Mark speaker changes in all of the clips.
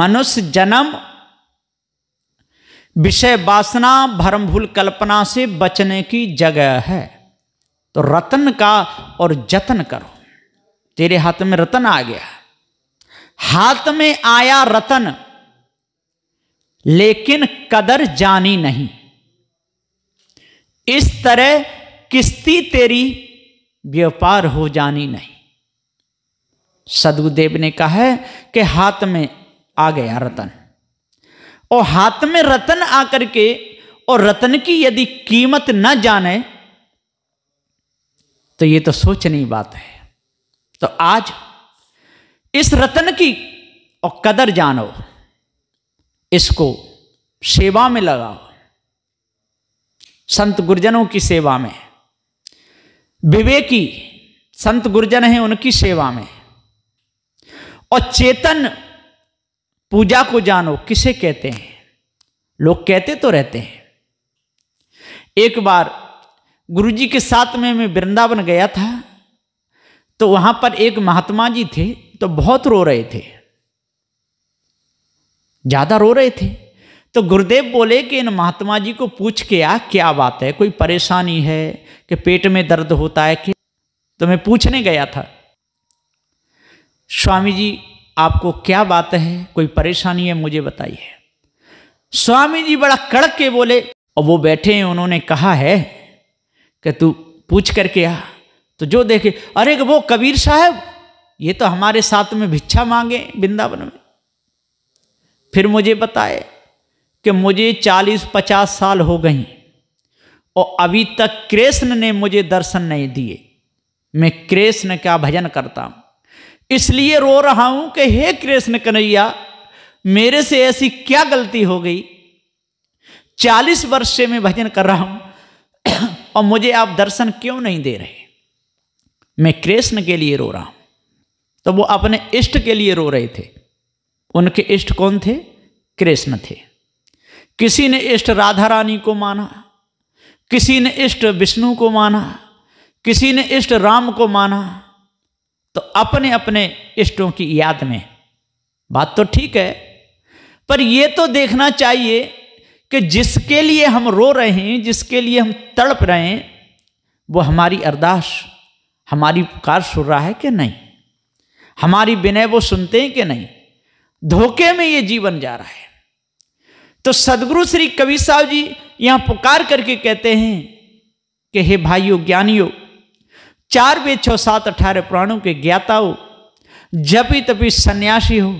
Speaker 1: मनुष्य जन्म विषय वासना भरम भूल कल्पना से बचने की जगह है तो रतन का और जतन करो तेरे हाथ में रतन आ गया हाथ में आया रतन लेकिन कदर जानी नहीं इस तरह किस्ती तेरी व्यापार हो जानी नहीं सदगुदेव ने कहा है कि हाथ में आ गया रतन और हाथ में रतन आकर के और रतन की यदि कीमत न जाने तो ये तो सोचनी बात है तो आज इस रतन की और कदर जानो इसको सेवा में लगाओ संत गुरजनों की सेवा में विवेकी संत गुरजन हैं उनकी सेवा में और चेतन पूजा को जानो किसे कहते हैं लोग कहते तो रहते हैं एक बार गुरुजी के साथ में मैं वृंदावन गया था तो वहां पर एक महात्मा जी थे तो बहुत रो रहे थे ज़्यादा रो रहे थे तो गुरुदेव बोले कि इन महात्मा जी को पूछ के आ क्या बात है कोई परेशानी है कि पेट में दर्द होता है कि तो मैं पूछने गया था स्वामी जी आपको क्या बात है कोई परेशानी है मुझे बताइए स्वामी जी बड़ा कड़क के बोले और वो बैठे हैं उन्होंने कहा है कि तू पूछ करके आ तो जो देखे अरे वो कबीर साहब ये तो हमारे साथ में भिक्षा मांगे वृंदावन में फिर मुझे बताए कि मुझे चालीस पचास साल हो गई और अभी तक कृष्ण ने मुझे दर्शन नहीं दिए मैं कृष्ण का भजन करता हूँ इसलिए रो रहा हूं कि हे कृष्ण कन्हैया मेरे से ऐसी क्या गलती हो गई चालीस वर्ष से मैं भजन कर रहा हूं और मुझे आप दर्शन क्यों नहीं दे रहे मैं कृष्ण के लिए रो रहा हूं तो वो अपने इष्ट के लिए रो रहे थे उनके इष्ट कौन थे कृष्ण थे किसी ने इष्ट राधा रानी को माना किसी ने इष्ट विष्णु को माना किसी ने इष्ट राम को माना तो अपने अपने इष्टों की याद में बात तो ठीक है पर यह तो देखना चाहिए कि जिसके लिए हम रो रहे हैं जिसके लिए हम तड़प रहे हैं वो हमारी अरदास हमारी पुकार सुन रहा है कि नहीं हमारी विनय वो सुनते हैं कि नहीं धोखे में ये जीवन जा रहा है तो सदगुरु श्री कबीर साहब जी यहां पुकार करके कहते हैं कि हे भाइयों ज्ञानियों चार बे छो सात अठारह प्राणों के ज्ञाता हो जपी तपी सन्यासी हो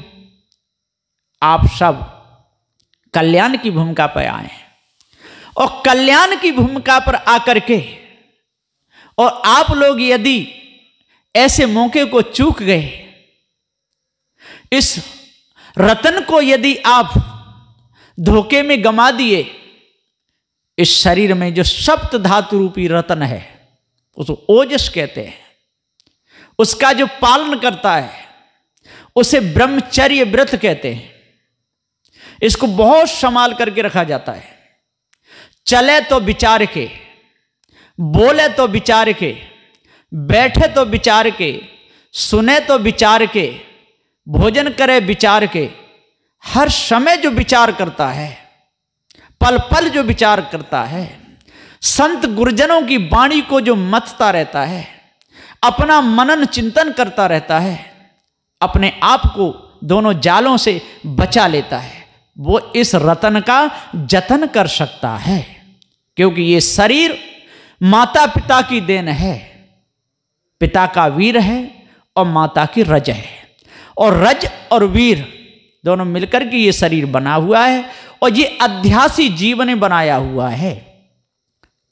Speaker 1: आप सब कल्याण की भूमिका पर आए और कल्याण की भूमिका पर आकर के और आप लोग यदि ऐसे मौके को चूक गए इस रतन को यदि आप धोखे में गमा दिए इस शरीर में जो सप्त धातु रूपी रतन है उसको ओजस कहते हैं उसका जो पालन करता है उसे ब्रह्मचर्य व्रत कहते हैं इसको बहुत संभाल करके रखा जाता है चले तो विचार के बोले तो विचार के बैठे तो विचार के सुने तो विचार के भोजन करे विचार के हर समय जो विचार करता है पल पल जो विचार करता है संत गुरुजनों की वाणी को जो मतता रहता है अपना मनन चिंतन करता रहता है अपने आप को दोनों जालों से बचा लेता है वो इस रतन का जतन कर सकता है क्योंकि ये शरीर माता पिता की देन है पिता का वीर है और माता की रज है और रज और वीर दोनों मिलकर के ये शरीर बना हुआ है और ये अध्यासी जीवन बनाया हुआ है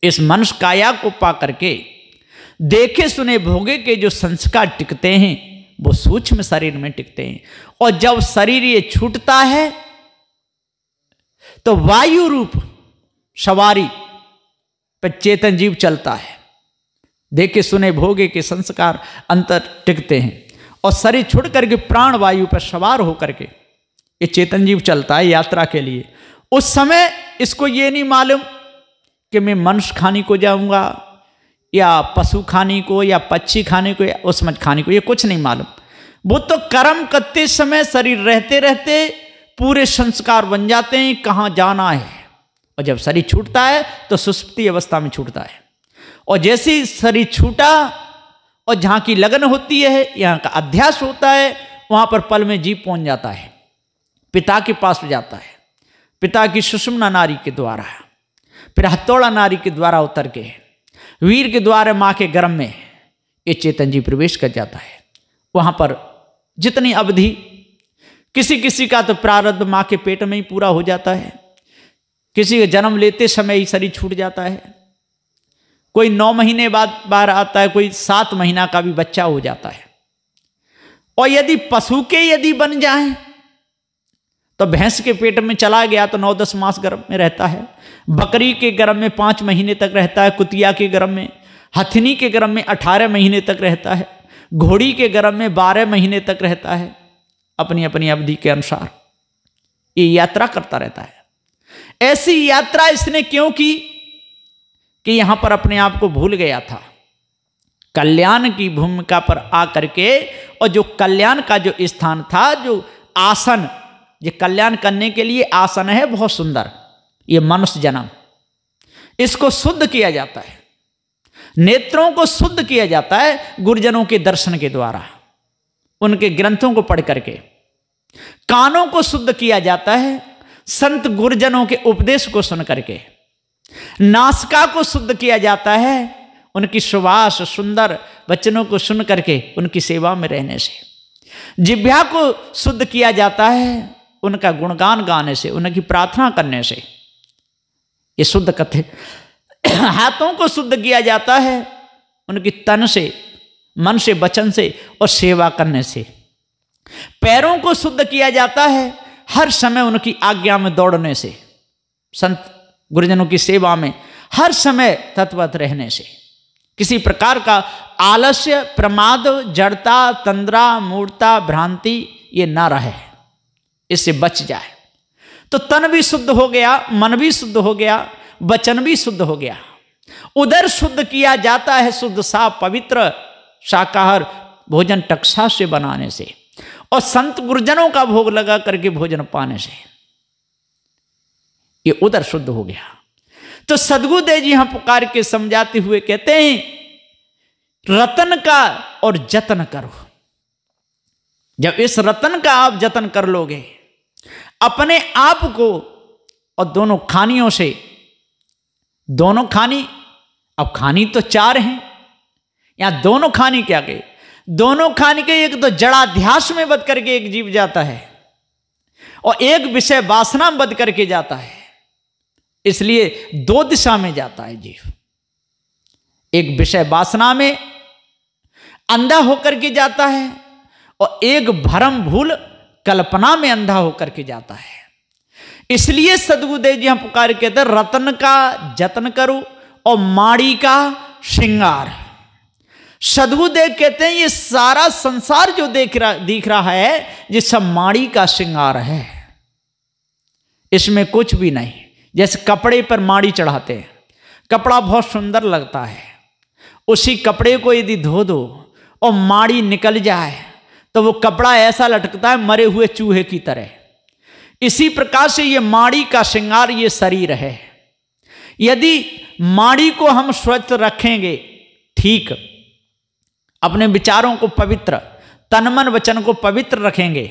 Speaker 1: इस मनुष्य काया को पा करके देखे सुने भोगे के जो संस्कार टिकते हैं वो सूक्ष्म शरीर में टिकते हैं और जब शरीर ये छूटता है तो वायु रूप सवारी पर चेतन जीव चलता है देखे सुने भोगे के संस्कार अंतर टिकते हैं और शरीर छुट करके प्राण वायु पर सवार होकर के ये चेतन जीव चलता है यात्रा के लिए उस समय इसको ये नहीं मालूम कि मैं मनुष्य खाने को जाऊंगा या पशु खाने को या पक्षी खाने को या उसमच खाने को ये कुछ नहीं मालूम वो तो कर्म करते समय शरीर रहते रहते पूरे संस्कार बन जाते हैं कहाँ जाना है और जब शरीर छूटता है तो सुस्पति अवस्था में छूटता है और जैसे ही शरीर छूटा और जहाँ की लगन होती है यहाँ का अध्यास होता है वहाँ पर पल में जीव पहुँच जाता है पिता के पास जाता है पिता की सुषमना नारी के द्वारा फिर हथौड़ा नारी के द्वारा उतर के वीर के द्वारा माँ के गर्भ में ये चेतन जी प्रवेश कर जाता है वहाँ पर जितनी अवधि किसी किसी का तो प्रारब्ध माँ के पेट में ही पूरा हो जाता है किसी का जन्म लेते समय ही शरीर छूट जाता है कोई नौ महीने बाद बाहर आता है कोई सात महीना का भी बच्चा हो जाता है और यदि पशु के यदि बन जाए तो भैंस के पेट में चला गया तो नौ दस मास गर्भ में रहता है बकरी के गर्भ में पाँच महीने तक रहता है कुतिया के गर्भ में हथनी के गर्भ में अठारह महीने तक रहता है घोड़ी के गर्भ में बारह महीने तक रहता है अपनी अपनी अवधि के अनुसार ये यात्रा करता रहता है ऐसी यात्रा इसने क्यों की कि यहां पर अपने आप को भूल गया था कल्याण की भूमिका पर आकर के और जो कल्याण का जो स्थान था जो आसन ये कल्याण करने के लिए आसन है बहुत सुंदर ये मनुष्य जन्म इसको शुद्ध किया जाता है नेत्रों को शुद्ध किया जाता है गुरुजनों के दर्शन के द्वारा उनके ग्रंथों को पढ़ करके कानों को शुद्ध किया जाता है संत गुरुजनों के उपदेश को सुन करके नासिका को शुद्ध किया जाता है उनकी सुवास सुंदर वचनों को सुन करके उनकी सेवा में रहने से जिभ्या को शुद्ध किया जाता है उनका गुणगान गाने से उनकी प्रार्थना करने से ये शुद्ध कथे हाथों को शुद्ध किया जाता है उनकी तन से मन से वचन से और सेवा करने से पैरों को शुद्ध किया जाता है हर समय उनकी आज्ञा में दौड़ने से संत गुरुजनों की सेवा में हर समय तत्वत रहने से किसी प्रकार का आलस्य प्रमाद जड़ता तंद्रा मूर्ता भ्रांति ये ना रहे इससे बच जाए तो तन भी शुद्ध हो गया मन भी शुद्ध हो गया वचन भी शुद्ध हो गया उधर शुद्ध किया जाता है शुद्ध साफ पवित्र शाकाहार भोजन टक्सा से बनाने से और संत गुरुजनों का भोग लगा करके भोजन पाने से ये उधर शुद्ध हो गया तो सदगुरुदेव जी यहां पुकार के समझाते हुए कहते हैं रतन का और जतन करो जब इस रतन का आप जतन कर लोगे अपने आप को और दोनों खानियों से दोनों खानी अब खानी तो चार हैं या दोनों खानी क्या गई दोनों खानी के एक तो जड़ाध्यास में बद करके एक जीव जाता है और एक विषय वासना में बद करके जाता है इसलिए दो दिशा में जाता है जीव एक विषय वासना में अंधा होकर के जाता है और एक भरम भूल कल्पना में अंधा होकर के जाता है इसलिए सदगुरुदेव जी हम पुकार कहते रतन का जतन करो और माड़ी का श्रृंगार सदगुदेव कहते हैं ये सारा संसार जो देख रहा दिख रहा है ये सब माड़ी का श्रृंगार है इसमें कुछ भी नहीं जैसे कपड़े पर माड़ी चढ़ाते हैं कपड़ा बहुत सुंदर लगता है उसी कपड़े को यदि धो दो और माड़ी निकल जाए तो वो कपड़ा ऐसा लटकता है मरे हुए चूहे की तरह इसी प्रकार से ये माड़ी का श्रृंगार ये शरीर है यदि माड़ी को हम स्वच्छ रखेंगे ठीक अपने विचारों को पवित्र तनमन वचन को पवित्र रखेंगे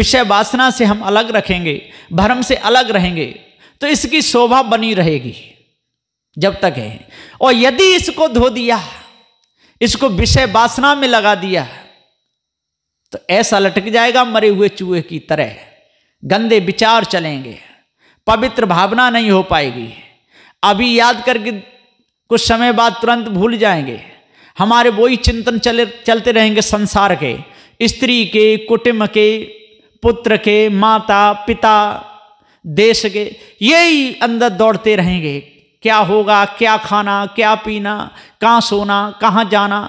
Speaker 1: विषय वासना से हम अलग रखेंगे भ्रम से अलग रहेंगे तो इसकी शोभा बनी रहेगी जब तक है और यदि इसको धो दिया इसको विषय वासना में लगा दिया तो ऐसा लटक जाएगा मरे हुए चूहे की तरह गंदे विचार चलेंगे पवित्र भावना नहीं हो पाएगी अभी याद करके कुछ समय बाद तुरंत भूल जाएंगे हमारे वही चिंतन चले चलते रहेंगे संसार के स्त्री के कुटुम्ब के पुत्र के माता पिता देश के यही अंदर दौड़ते रहेंगे क्या होगा क्या खाना क्या पीना कहाँ सोना कहाँ जाना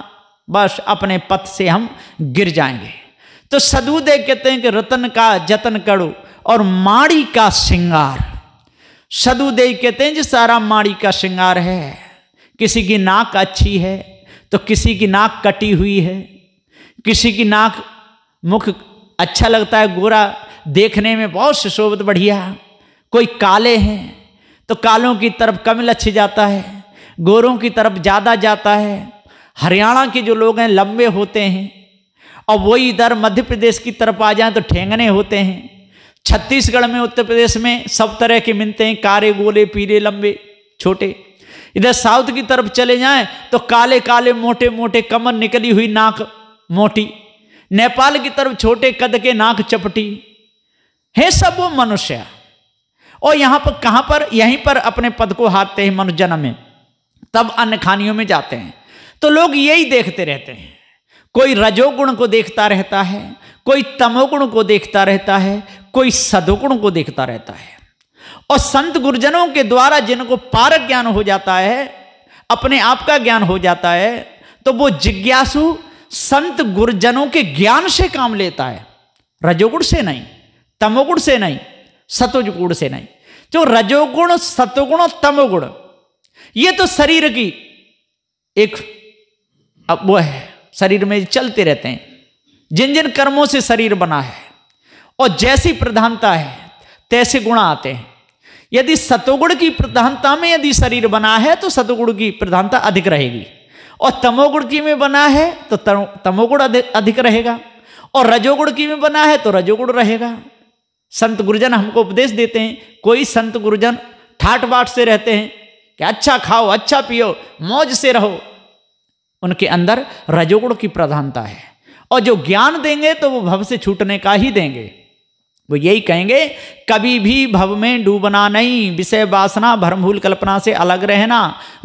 Speaker 1: बस अपने पथ से हम गिर जाएंगे तो सदूदे कहते हैं कि रतन का जतन करो और माड़ी का श्रृंगार सदुदे कहते हैं जिस सारा माड़ी का श्रृंगार है किसी की नाक अच्छी है तो किसी की नाक कटी हुई है किसी की नाक मुख अच्छा लगता है गोरा देखने में बहुत सुशोभित बढ़िया कोई काले हैं तो कालों की तरफ कम लक्ष्य जाता है गोरों की तरफ ज़्यादा जाता है हरियाणा के जो लोग हैं लंबे होते हैं और वही इधर मध्य प्रदेश की तरफ आ जाए तो ठेंगने होते हैं छत्तीसगढ़ में उत्तर प्रदेश में सब तरह के मिलते हैं कारे गोले पीले लंबे छोटे इधर साउथ की तरफ चले जाएं तो काले काले मोटे मोटे कमर निकली हुई नाक मोटी नेपाल की तरफ छोटे कद के नाक चपटी है सब वो मनुष्य और यहाँ पर कहां पर यहीं पर अपने पद को हारते हैं जन्म में तब अन्य खानियों में जाते हैं तो लोग यही देखते रहते हैं कोई रजोगुण को देखता रहता है कोई तमोगुण को देखता रहता है कोई सदुगुण को देखता रहता है और संत गुरुजनों के द्वारा जिनको पार ज्ञान हो जाता है अपने आप का ज्ञान हो जाता है तो वो जिज्ञासु संत गुरुजनों के ज्ञान से काम लेता है रजोगुण से नहीं तमोगुण से नहीं सतोगुण से नहीं जो रजोगुण सतोगुण और तमोगुण ये तो शरीर की एक अब वो है शरीर में चलते रहते हैं जिन जिन कर्मों से शरीर बना है और जैसी प्रधानता है तैसे गुण आते हैं यदि सतोगुण की प्रधानता में यदि शरीर बना है तो सतोगुण की प्रधानता अधिक रहेगी और तमोगुण की में बना है तो तमोगुण अधिक रहेगा और रजोगुण की में बना है तो रजोगुण रहेगा संत गुरुजन हमको उपदेश देते हैं कोई संत गुरुजन ठाट बाट से रहते हैं कि अच्छा खाओ अच्छा पियो मौज से रहो उनके अंदर रजोगुण की प्रधानता है और जो ज्ञान देंगे तो वो भव से छूटने का ही देंगे वो यही कहेंगे कभी भी भव में डूबना नहीं विषय वासना भरमूल कल्पना से अलग रहना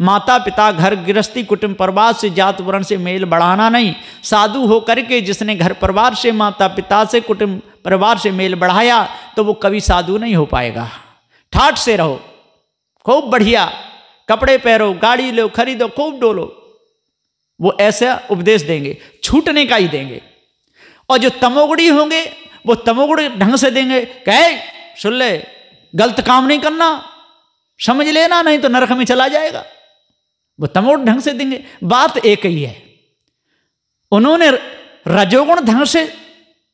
Speaker 1: माता पिता घर गृहस्थी कुटुंब परिवार से जात वर्ण से मेल बढ़ाना नहीं साधु होकर के जिसने घर परिवार से माता पिता से कुटुंब परिवार से मेल बढ़ाया तो वो कभी साधु नहीं हो पाएगा ठाठ से रहो खूब बढ़िया कपड़े पहरो गाड़ी लो खरीदो खूब डोलो वो ऐसा उपदेश देंगे छूटने का ही देंगे और जो तमोगुड़ी होंगे वो तमोगुड़ी ढंग से देंगे कहे सुन ले गलत काम नहीं करना समझ लेना नहीं तो नरक में चला जाएगा वो तमोग ढंग से देंगे बात एक ही है उन्होंने रजोगुण ढंग से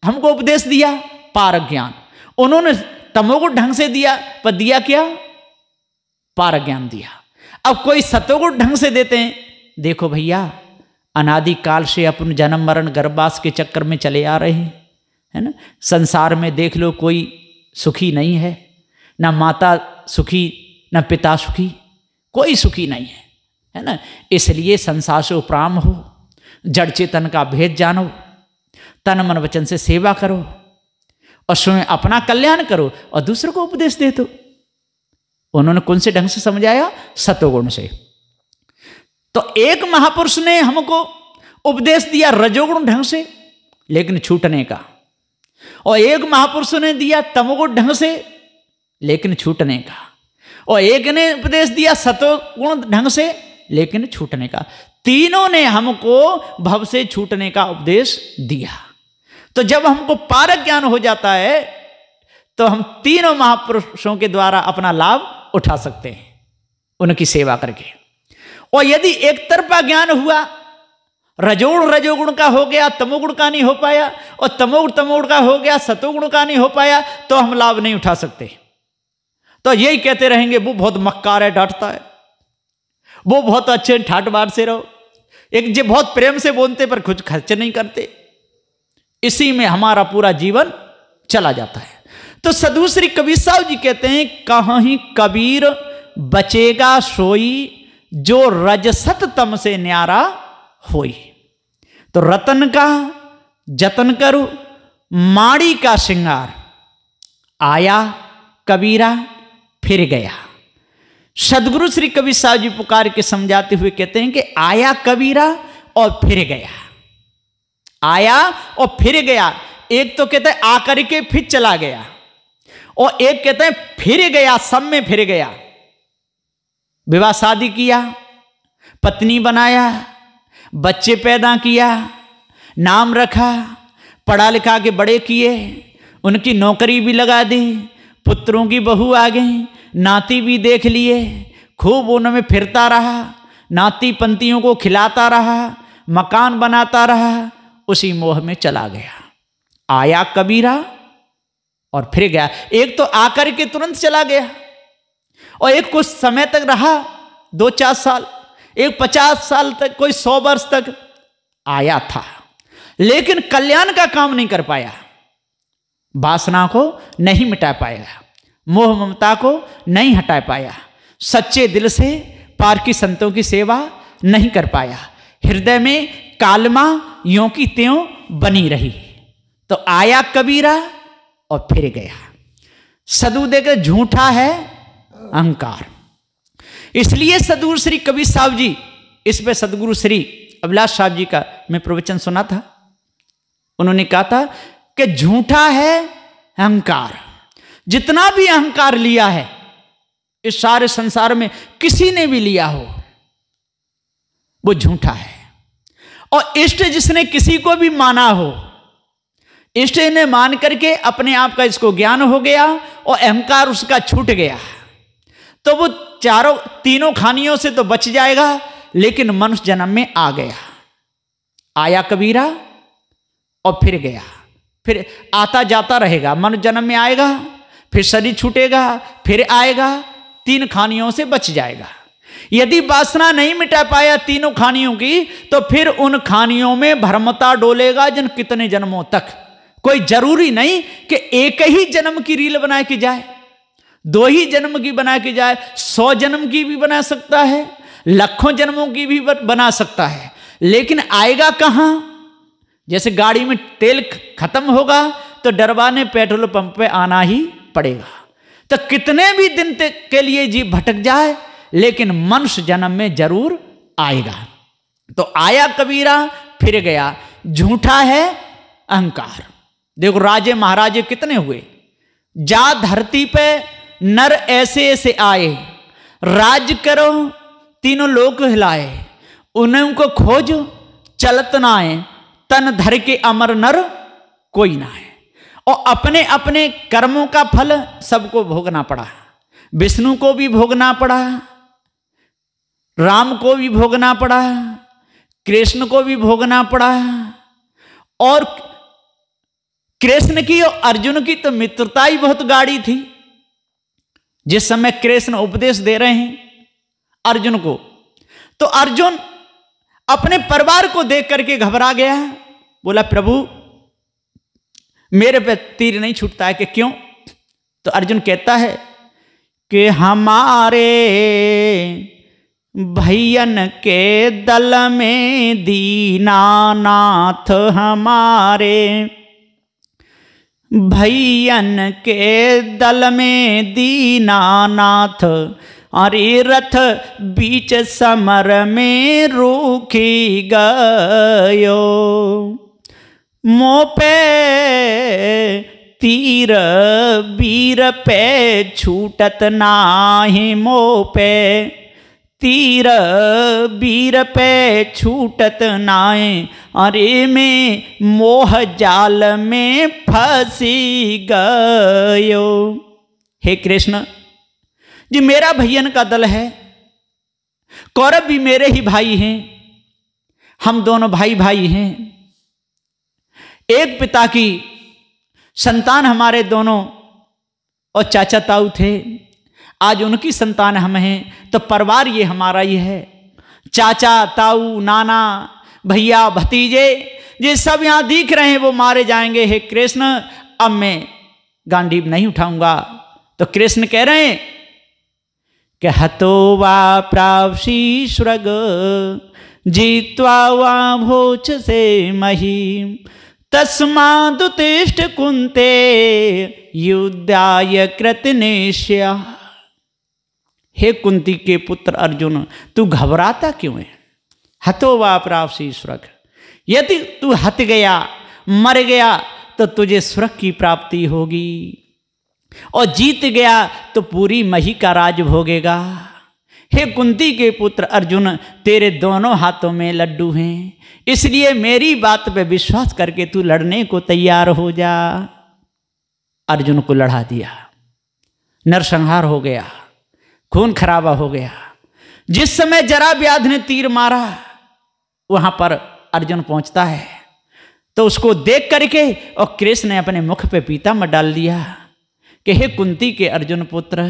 Speaker 1: हमको उपदेश दिया पारक ज्ञान उन्होंने तमोगुण ढंग से दिया पर दिया क्या पारक ज्ञान दिया अब कोई सतोगुण ढंग से देते हैं देखो भैया अनादिकाल से अपन जन्म मरण गर्भास के चक्कर में चले आ रहे हैं है ना संसार में देख लो कोई सुखी नहीं है ना माता सुखी ना पिता सुखी कोई सुखी नहीं है है ना इसलिए संसार से उपराम हो जड़ चेतन का भेद जानो तन मन वचन से सेवा करो और स्वयं अपना कल्याण करो और दूसरों को उपदेश दे दो उन्होंने कौन से ढंग से समझाया सतोगुण से तो एक महापुरुष ने हमको उपदेश दिया रजोगुण ढंग से लेकिन छूटने का और एक महापुरुष ने दिया तमोगुण ढंग से लेकिन छूटने का और एक ने उपदेश दिया सतोगुण ढंग से लेकिन छूटने का तीनों ने हमको भव से छूटने का उपदेश दिया तो जब हमको पारक ज्ञान हो जाता है तो हम तीनों महापुरुषों के द्वारा अपना लाभ उठा सकते हैं उनकी सेवा करके और यदि एक तरफा ज्ञान हुआ रजोगुण रजोगुण का हो गया तमोगुण का नहीं हो पाया और तमोगुण तमोगुण का हो गया सतोगुण का नहीं हो पाया तो हम लाभ नहीं उठा सकते तो यही कहते रहेंगे वो बहुत मक्कार है डांटता है वो बहुत अच्छे ठाट बाट से रहो एक जो बहुत प्रेम से बोलते पर कुछ खर्च नहीं करते इसी में हमारा पूरा जीवन चला जाता है तो सदूसरी कबीर साहब जी कहते हैं कहा ही कबीर बचेगा सोई जो रजसत तम से न्यारा होई तो रतन का जतन करु माड़ी का श्रृंगार आया कबीरा फिर गया सदगुरु श्री कबीर साहब जी पुकार के समझाते हुए कहते हैं कि आया कबीरा और फिर गया आया और फिर गया एक तो कहते हैं आकर के फिर चला गया और एक कहते हैं फिर गया सब में फिर गया विवाह शादी किया पत्नी बनाया बच्चे पैदा किया नाम रखा पढ़ा लिखा के बड़े किए उनकी नौकरी भी लगा दी पुत्रों की बहू आ गई नाती भी देख लिए खूब उनमें फिरता रहा नाती पंतियों को खिलाता रहा मकान बनाता रहा उसी मोह में चला गया आया कबीरा और फिर गया एक तो आकर के तुरंत चला गया और एक कुछ समय तक रहा दो चार साल एक पचास साल तक कोई सौ वर्ष तक आया था लेकिन कल्याण का काम नहीं कर पाया वासना को नहीं मिटा पाया मोह ममता को नहीं हटा पाया सच्चे दिल से पारकी संतों की सेवा नहीं कर पाया हृदय में कालमा यों की त्यों बनी रही तो आया कबीरा और फिर गया सदू देकर झूठा है अहंकार इसलिए सदगुरु श्री कबीर साहब जी इसमें सदगुरु श्री अभिलाष साहब जी का मैं प्रवचन सुना था उन्होंने कहा था कि झूठा है अहंकार जितना भी अहंकार लिया है इस सारे संसार में किसी ने भी लिया हो वो झूठा है और इष्ट जिसने किसी को भी माना हो इष्ट ने मान करके अपने आप का इसको ज्ञान हो गया और अहंकार उसका छूट गया है तो वो चारों तीनों खानियों से तो बच जाएगा लेकिन मनुष्य जन्म में आ गया आया कबीरा और फिर गया फिर आता जाता रहेगा मनुष्य जन्म में आएगा फिर शरीर छूटेगा फिर आएगा तीन खानियों से बच जाएगा यदि वासना नहीं मिटा पाया तीनों खानियों की तो फिर उन खानियों में भ्रमता डोलेगा जन कितने जन्मों तक कोई जरूरी नहीं कि एक ही जन्म की रील बना के जाए दो ही जन्म की बना के जाए सौ जन्म की भी बना सकता है लाखों जन्मों की भी बना सकता है लेकिन आएगा कहां जैसे गाड़ी में तेल खत्म होगा तो डरवा ने पेट्रोल पंप पे आना ही पड़ेगा तो कितने भी दिन के लिए जीव भटक जाए लेकिन मनुष्य जन्म में जरूर आएगा तो आया कबीरा फिर गया झूठा है अहंकार देखो राजे महाराजे कितने हुए जा धरती पे नर ऐसे ऐसे आए राज करो तीनों लोग हिलाए उन्हें को खोजो चलत ना आए तन धर के अमर नर कोई ना है और अपने अपने कर्मों का फल सबको भोगना पड़ा विष्णु को भी भोगना पड़ा राम को भी भोगना पड़ा कृष्ण को भी भोगना पड़ा और कृष्ण की और अर्जुन की तो मित्रता ही बहुत गाढ़ी थी जिस समय कृष्ण उपदेश दे रहे हैं अर्जुन को तो अर्जुन अपने परिवार को देख करके घबरा गया बोला प्रभु मेरे पे तीर नहीं छूटता है कि क्यों तो अर्जुन कहता है कि हमारे भैयन के दल में दीनानाथ हमारे भैयन के दल में दीनानाथ अरे रथ बीच समर में रूखी गयो मोपे तीर बीर पे छूटत नाही मोपे तीर बीर पे छूटत नाए अरे में मोह जाल में फंसी गयो हे कृष्ण जी मेरा भैयन का दल है कौरव भी मेरे ही भाई हैं हम दोनों भाई भाई हैं एक पिता की संतान हमारे दोनों और चाचा ताऊ थे आज उनकी संतान हम हैं तो परिवार ये हमारा ही है चाचा ताऊ नाना भैया भतीजे ये सब यहां दिख रहे हैं वो मारे जाएंगे हे कृष्ण अब मैं गांडीव नहीं उठाऊंगा तो कृष्ण कह रहे हैं कि हतो वा प्रावशी स्वर्ग जीतवा वा भोच से मही दुतिष्ठ कुंते युद्धाय कृत निश्या हे कुंती के पुत्र अर्जुन तू घबराता क्यों है हतो वापराव से सुरख यदि तू हत गया मर गया तो तुझे सुरख की प्राप्ति होगी और जीत गया तो पूरी मही का राज भोगेगा हे कुंती के पुत्र अर्जुन तेरे दोनों हाथों में लड्डू हैं इसलिए मेरी बात पे विश्वास करके तू लड़ने को तैयार हो जा अर्जुन को लड़ा दिया नरसंहार हो गया खून खराबा हो गया जिस समय जरा व्याध ने तीर मारा वहां पर अर्जुन पहुंचता है तो उसको देख करके और कृष्ण ने अपने मुख पे पीता मत डाल दिया कि हे कुंती के अर्जुन पुत्र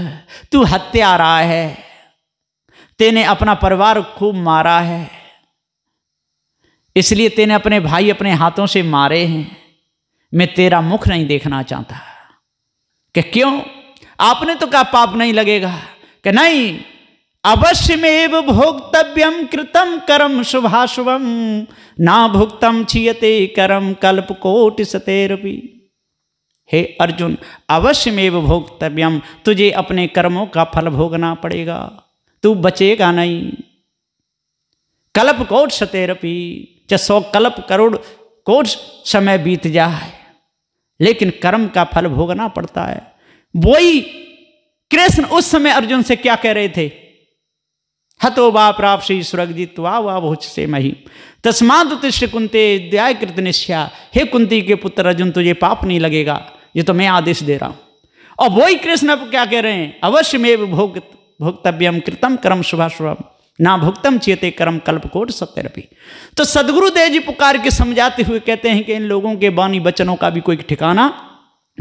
Speaker 1: तू हत्या रहा है तेने अपना परिवार खूब मारा है इसलिए तेने अपने भाई अपने हाथों से मारे हैं मैं तेरा मुख नहीं देखना चाहता कि क्यों आपने तो क्या पाप नहीं लगेगा कि नहीं अवश्य में भोक्तव्यम कृतम करम शुभाशुभम ना भुक्तम छियते कर्म कल्प कोटि सतेरपी हे अर्जुन अवश्य में भोक्तव्यम तुझे अपने कर्मों का फल भोगना पड़ेगा तू बचेगा नहीं कल्प कोट सतेरपी चाहे सौ कल्प करोड़ कोट समय बीत जाए लेकिन कर्म का फल भोगना पड़ता है वही कृष्ण उस समय अर्जुन से क्या कह रहे थे हतो बाप श्री स्वर्गजित वाह वाह भोज से मही तस्मात तिष्ठ कुंते दया कृत निश्चया हे कुंती के पुत्र अर्जुन तुझे पाप नहीं लगेगा ये तो मैं आदेश दे रहा हूं और वही कृष्ण अब क्या कह रहे हैं अवश्य में भोग भोक्तव्यम कृतम कर्म शुभा शुभम ना भुगतम चेते कर्म कल्प कोट सत्यरपी तो सदगुरुदेव जी पुकार के समझाते हुए कहते हैं कि इन लोगों के बानी बचनों का भी कोई ठिकाना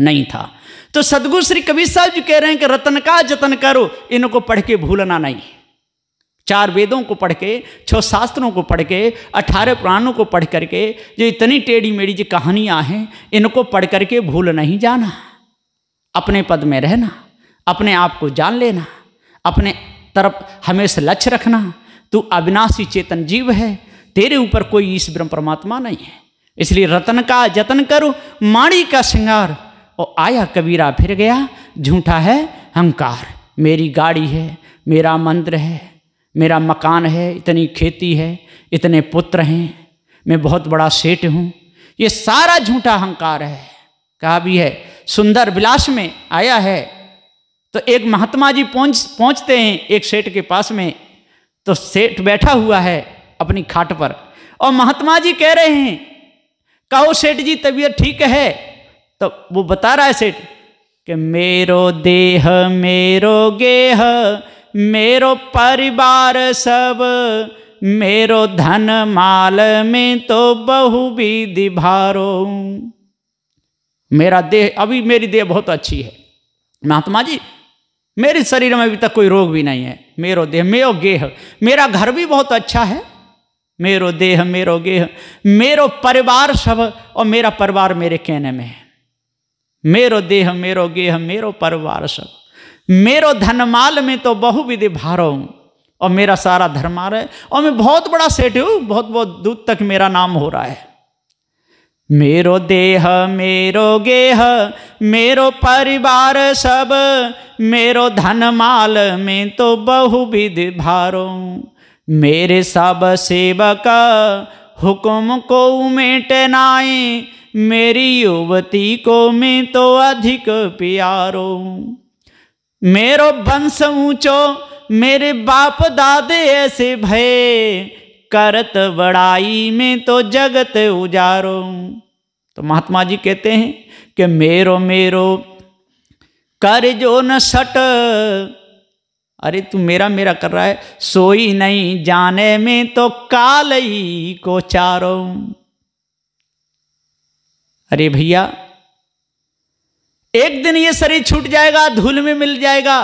Speaker 1: नहीं था तो सदगुरु श्री कबीर साहब जी कह रहे हैं कि रतन का जतन करो इनको पढ़ के भूलना नहीं चार वेदों को पढ़ के छह शास्त्रों को पढ़ के अठारह पुराणों को पढ़ करके जो इतनी टेढ़ी मेढ़ी जो कहानियाँ हैं इनको पढ़ करके भूल नहीं जाना अपने पद में रहना अपने आप को जान लेना अपने तरफ हमेशा लक्ष्य रखना तू अविनाशी चेतन जीव है तेरे ऊपर कोई इस ब्रह्म परमात्मा नहीं है इसलिए रतन का जतन करो माणी का श्रृंगार और आया कबीरा फिर गया झूठा है हंकार मेरी गाड़ी है मेरा मंत्र है मेरा मकान है इतनी खेती है इतने पुत्र हैं मैं बहुत बड़ा सेठ हूँ ये सारा झूठा अहंकार है कहा भी है सुंदर विलास में आया है तो एक महात्मा जी पहुँच पहुँचते हैं एक सेठ के पास में तो सेठ बैठा हुआ है अपनी खाट पर और महात्मा जी कह रहे हैं कहो सेठ जी तबीयत ठीक है तो वो बता रहा है सेठ कि मेरो देह मेरो गेह मेरो परिवार सब मेरो धन माल में तो भी भारो मेरा देह अभी मेरी देह बहुत अच्छी है महात्मा जी मेरे शरीर में अभी तक कोई रोग भी नहीं है मेरो देह मेरो गेह मेरा घर भी बहुत अच्छा है मेरो देह मेरो गेह मेरो परिवार सब और मेरा परिवार मेरे कहने में है मेरो देह मेरो गेह मेरो परिवार सब मेरो धनमाल में तो बहुविधि भारो हूँ और मेरा सारा धर्मार है और मैं बहुत बड़ा सेठ हूँ बहुत बहुत दूर तक मेरा नाम हो रहा है मेरो देह मेरो गेह मेरो परिवार सब मेरो धनमाल में तो बहुविध भारो मेरे सब सेवक हुकुम को मेटनाई मेरी युवती को मैं तो अधिक प्यारो मेरो वंश ऊंचो मेरे बाप दादे ऐसे भय करत बड़ाई में तो जगत उजारो तो महात्मा जी कहते हैं कि मेरो मेरो कर जो न सट अरे तू मेरा मेरा कर रहा है सोई नहीं जाने में तो काल ही को चारों अरे भैया एक दिन ये शरीर छूट जाएगा धूल में मिल जाएगा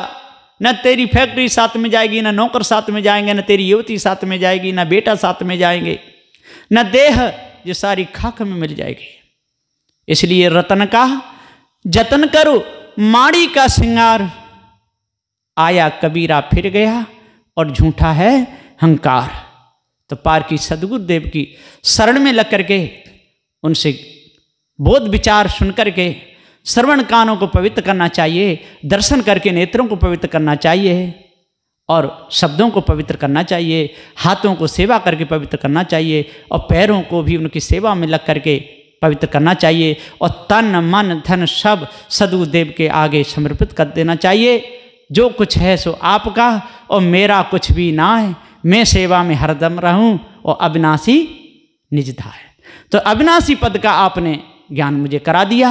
Speaker 1: ना तेरी फैक्ट्री साथ में जाएगी ना नौकर साथ में जाएंगे ना तेरी युवती साथ में जाएगी ना बेटा साथ में जाएंगे ना देह जो सारी खाक में मिल जाएगी इसलिए रतन का जतन करो माड़ी का श्रृंगार आया कबीरा फिर गया और झूठा है हंकार तो पार की सदगुरुदेव की शरण में लग करके उनसे बोध विचार कर के श्रवण कानों को पवित्र करना चाहिए दर्शन करके नेत्रों को पवित्र करना चाहिए और शब्दों को पवित्र करना चाहिए हाथों को सेवा करके पवित्र करना चाहिए और पैरों को भी उनकी सेवा में लग करके पवित्र करना चाहिए और तन मन धन सब सदुदेव के आगे समर्पित कर देना चाहिए जो कुछ है सो आपका और मेरा कुछ भी ना है मैं सेवा में हरदम रहूं और अविनाशी निजधा है तो अविनाशी पद का आपने ज्ञान मुझे करा दिया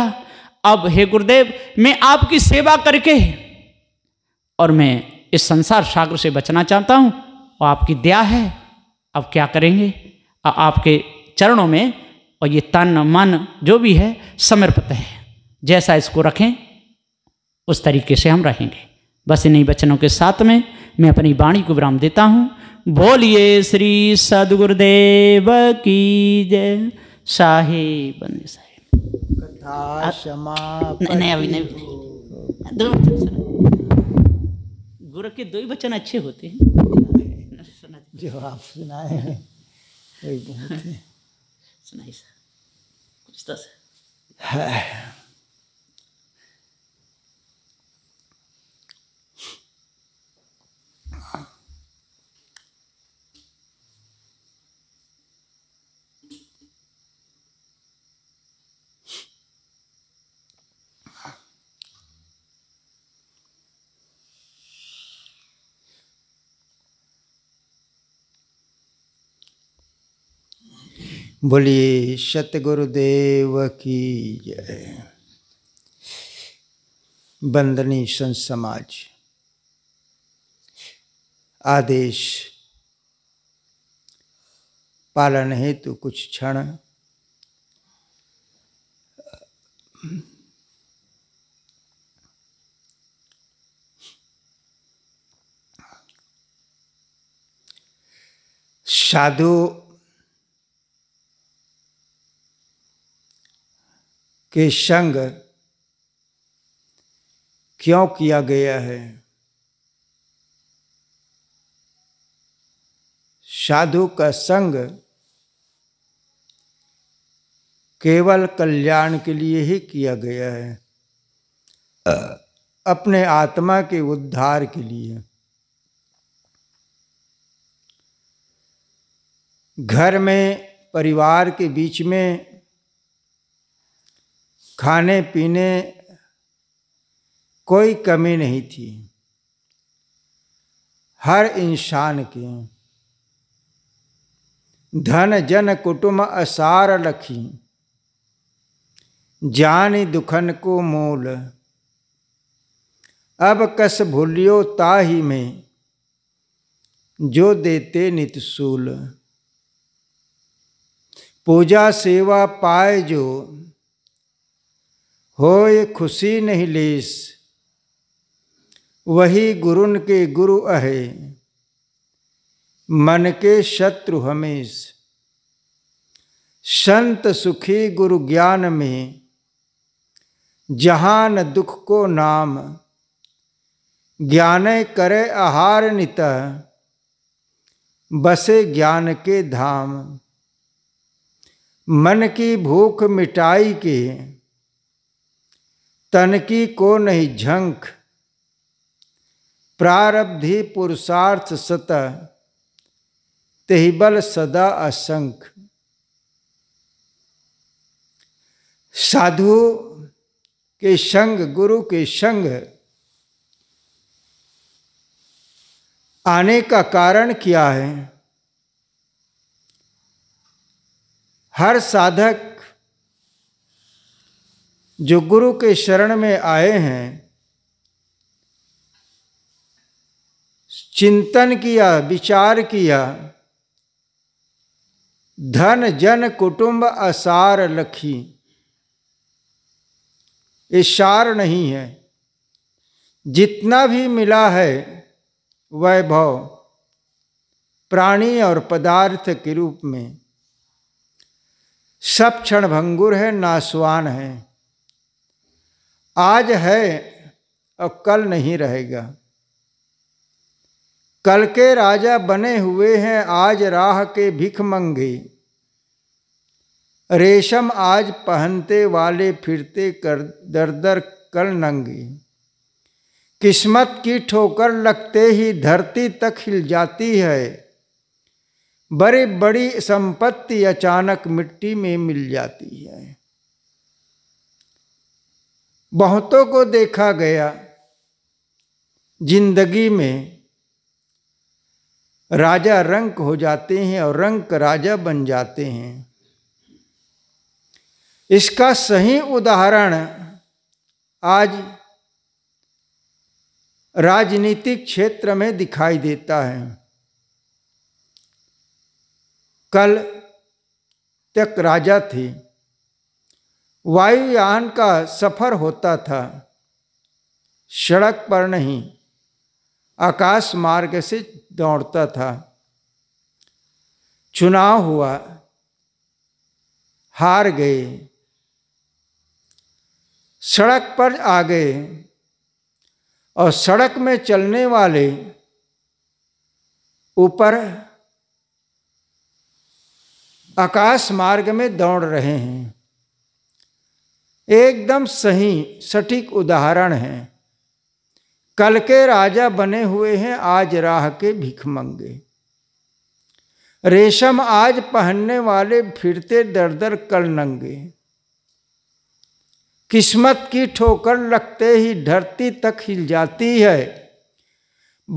Speaker 1: अब हे गुरुदेव मैं आपकी सेवा करके और मैं इस संसार सागर से बचना चाहता हूँ और आपकी दया है अब क्या करेंगे आपके चरणों में और ये तन मन जो भी है समर्पित है जैसा इसको रखें उस तरीके से हम रहेंगे बस इन्हीं वचनों के साथ में मैं अपनी वाणी को विराम देता हूँ बोलिए श्री सदगुरुदेव की जय साहेब साहेब गुरु के दो ही वचन अच्छे होते हैं
Speaker 2: जो आप सुनाए हैं है
Speaker 1: सुनाई सर कुछ तो सर
Speaker 2: बोलिए सतगुरुदेव की जय बंदनी सं समाज आदेश पालन हेतु कुछ क्षण साधु के संग क्यों किया गया है साधु का संग केवल कल्याण के लिए ही किया गया है अपने आत्मा के उद्धार के लिए घर में परिवार के बीच में खाने पीने कोई कमी नहीं थी हर इंसान की धन जन कुटुम असार लखी जान दुखन को मोल अब कस भूलियो ताही में जो देते नितसूल पूजा सेवा पाए जो ये खुशी नहीं लीस वही गुरुन के गुरु अहे मन के शत्रु हमेश संत सुखी गुरु ज्ञान में जहान दुख को नाम ज्ञान करे आहार नित बसे ज्ञान के धाम मन की भूख मिटाई के तनकी को नहीं झंक प्रारब्धि पुरुषार्थ सत तेहबल सदा असंख साधु के संग गुरु के संग आने का कारण क्या है हर साधक जो गुरु के शरण में आए हैं चिंतन किया विचार किया धन जन कुटुंब असार लखी ये सार नहीं है जितना भी मिला है वैभव प्राणी और पदार्थ के रूप में सब क्षण भंगुर है नासवान है आज है और कल नहीं रहेगा कल के राजा बने हुए हैं आज राह के भिख मंगे रेशम आज पहनते वाले फिरते कर दर दर कल नंगे किस्मत की ठोकर लगते ही धरती तक हिल जाती है बड़ी बड़ी संपत्ति अचानक मिट्टी में मिल जाती है बहुतों को देखा गया जिंदगी में राजा रंक हो जाते हैं और रंक राजा बन जाते हैं इसका सही उदाहरण आज राजनीतिक क्षेत्र में दिखाई देता है कल तक राजा थे वायुयान का सफ़र होता था सड़क पर नहीं आकाश मार्ग से दौड़ता था चुनाव हुआ हार गए सड़क पर आ गए और सड़क में चलने वाले ऊपर आकाश मार्ग में दौड़ रहे हैं एकदम सही सटीक उदाहरण है कल के राजा बने हुए हैं आज राह के भिखमंगे रेशम आज पहनने वाले फिरते दर दर कल नंगे किस्मत की ठोकर लगते ही धरती तक हिल जाती है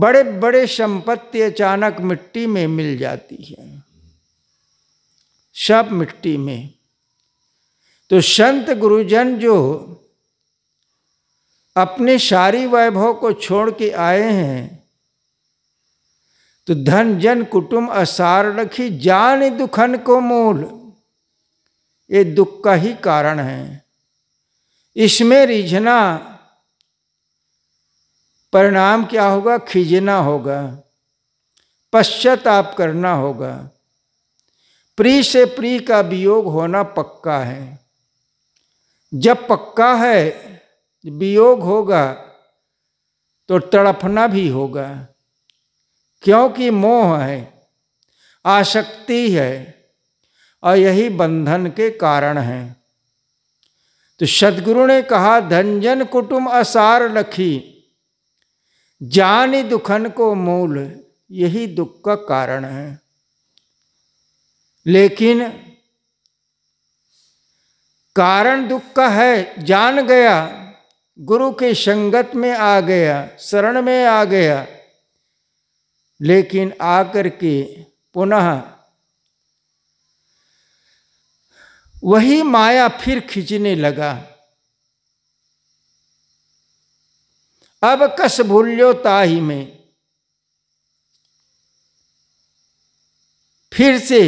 Speaker 2: बड़े बड़े संपत्ति अचानक मिट्टी में मिल जाती है सब मिट्टी में तो संत गुरुजन जो अपने सारी वैभव को छोड़ के आए हैं तो धन जन कुटुम्ब असार रखी जान दुखन को मूल ये दुख का ही कारण है इसमें रिझना परिणाम क्या होगा खिजना होगा पश्चाताप करना होगा प्री से प्री का वियोग होना पक्का है जब पक्का है वियोग होगा तो तड़पना भी होगा क्योंकि मोह है आसक्ति है और यही बंधन के कारण हैं तो सदगुरु ने कहा धंजन कुटुम असार लखी जान दुखन को मूल यही दुख का कारण है लेकिन कारण दुख का है जान गया गुरु के संगत में आ गया शरण में आ गया लेकिन आकर के पुनः वही माया फिर खींचने लगा अब कस भूल्यो ताही में फिर से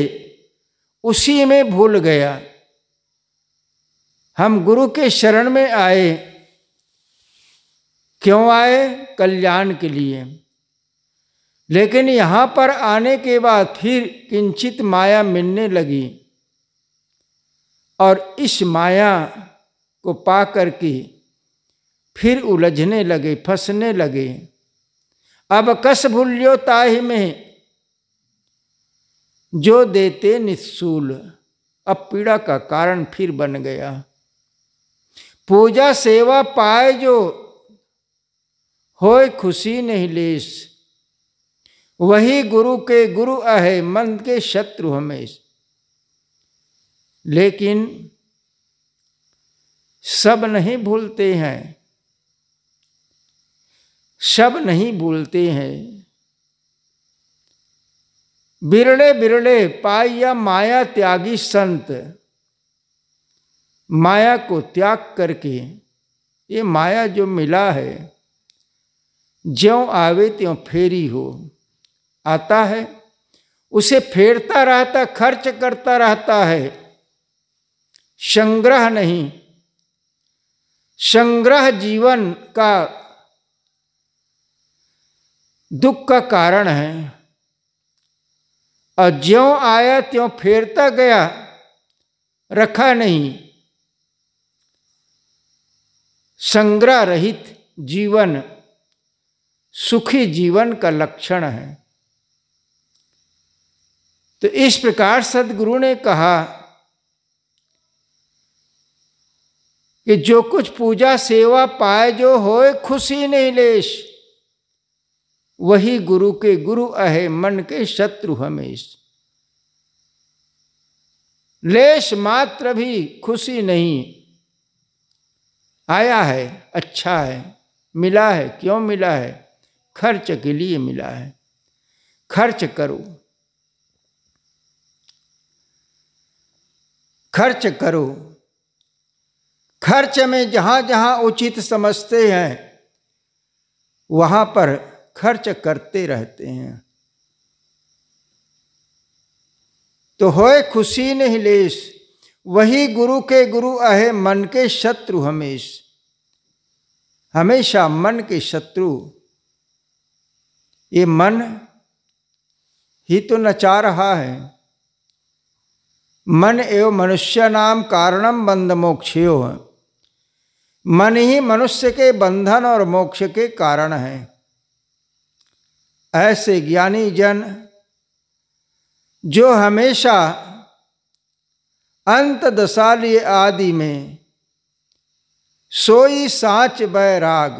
Speaker 2: उसी में भूल गया हम गुरु के शरण में आए क्यों आए कल्याण के लिए लेकिन यहाँ पर आने के बाद फिर किंचित माया मिलने लगी और इस माया को पा कर के फिर उलझने लगे फंसने लगे अब कस भूल्यो ताहि में जो देते निस्सूल अब पीड़ा का कारण फिर बन गया पूजा सेवा पाए जो होए खुशी नहीं लेस वही गुरु के गुरु अहे मन के शत्रु हमेश लेकिन सब नहीं भूलते हैं सब नहीं भूलते हैं बिरड़े बिरड़े पाई या माया त्यागी संत माया को त्याग करके ये माया जो मिला है ज्यों आवे त्यों फेरी हो आता है उसे फेरता रहता खर्च करता रहता है संग्रह नहीं संग्रह जीवन का दुख का कारण है और ज्यों आया त्यों फेरता गया रखा नहीं संग्रह रहित जीवन सुखी जीवन का लक्षण है तो इस प्रकार सदगुरु ने कहा कि जो कुछ पूजा सेवा पाए जो होए खुशी नहीं लेश वही गुरु के गुरु अहे मन के शत्रु हमेश लेश मात्र भी खुशी नहीं आया है अच्छा है मिला है क्यों मिला है खर्च के लिए मिला है खर्च करो खर्च करो खर्च में जहाँ जहाँ उचित समझते हैं वहाँ पर खर्च करते रहते हैं तो होए खुशी नहीं लेस वही गुरु के गुरु अहे मन के शत्रु हमेश हमेशा मन के शत्रु ये मन ही तो नचा रहा है मन एवं मनुष्य नाम कारणम बंध मोक्ष है मन ही मनुष्य के बंधन और मोक्ष के कारण है ऐसे ज्ञानी जन जो हमेशा अंत दशाली आदि में सोई साच बैराग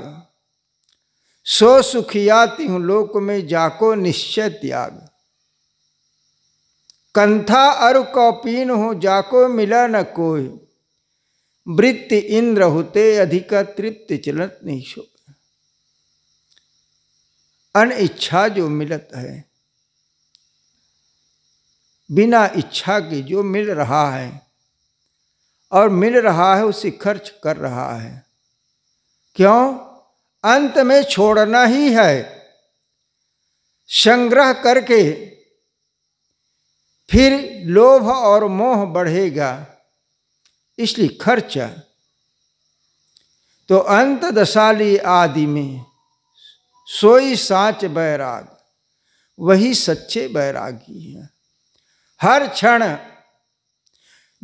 Speaker 2: सो सुखियाती हूँ लोक में जाको निश्चय त्याग कंथा अरु कौपीन हूँ जाको मिला न कोई वृत्ति इंद्र होते अधिक तृप्त चलत नहीं छो अन इच्छा जो मिलत है बिना इच्छा के जो मिल रहा है और मिल रहा है उसे खर्च कर रहा है क्यों अंत में छोड़ना ही है संग्रह करके फिर लोभ और मोह बढ़ेगा इसलिए खर्च तो अंत दशाली आदि में सोई साच बैराग वही सच्चे बैरागी हैं हर क्षण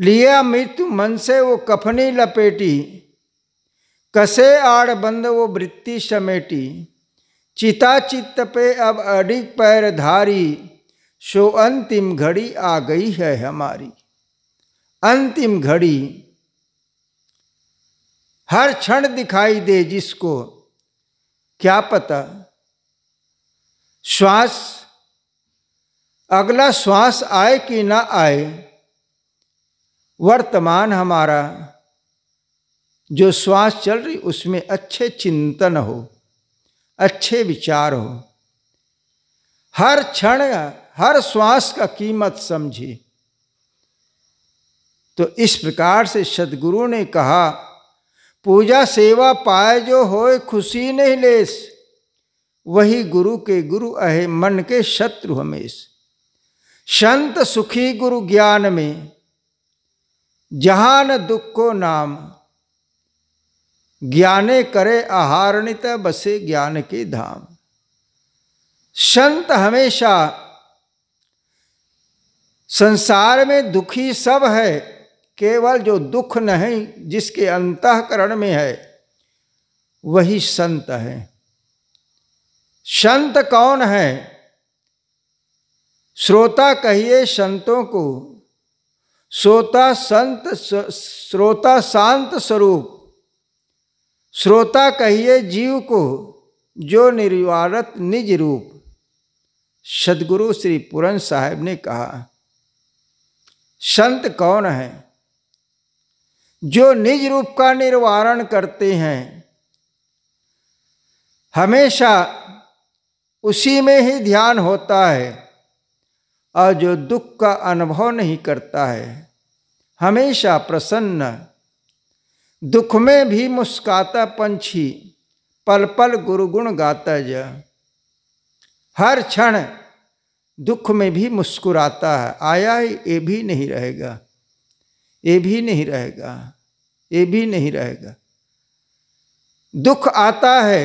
Speaker 2: लिया मृत्यु मन से वो कफनी लपेटी कसे आड़ बंद वो वृत्ति समेटी चिता चित्त पे अब अड़ी पैर धारी सो अंतिम घड़ी आ गई है हमारी अंतिम घड़ी हर क्षण दिखाई दे जिसको क्या पता श्वास अगला श्वास आए कि ना आए वर्तमान हमारा जो श्वास चल रही उसमें अच्छे चिंतन हो अच्छे विचार हो हर क्षण हर श्वास का कीमत समझे तो इस प्रकार से सदगुरु ने कहा पूजा सेवा पाए जो होए खुशी नहीं लेस वही गुरु के गुरु अहे मन के शत्रु हमेश संत सुखी गुरु ज्ञान में जहान दुख को नाम ज्ञाने करे आहारणित बसे ज्ञान के धाम संत हमेशा संसार में दुखी सब है केवल जो दुख नहीं जिसके अंतकरण में है वही संत है संत कौन है श्रोता कहिए संतों को श्रोता संत श्रोता शांत स्वरूप श्रोता कहिए जीव को जो निर्वारत निज रूप सदगुरु श्री पुरन साहब ने कहा संत कौन है जो निज रूप का निर्वारण करते हैं हमेशा उसी में ही ध्यान होता है और जो दुख का अनुभव नहीं करता है हमेशा प्रसन्न दुख में भी मुस्काता पंछी पल पल गुरुगुण गाता जा हर क्षण दुख में भी मुस्कुराता है आया ही ये भी नहीं रहेगा ये भी नहीं रहेगा ये भी नहीं रहेगा दुख आता है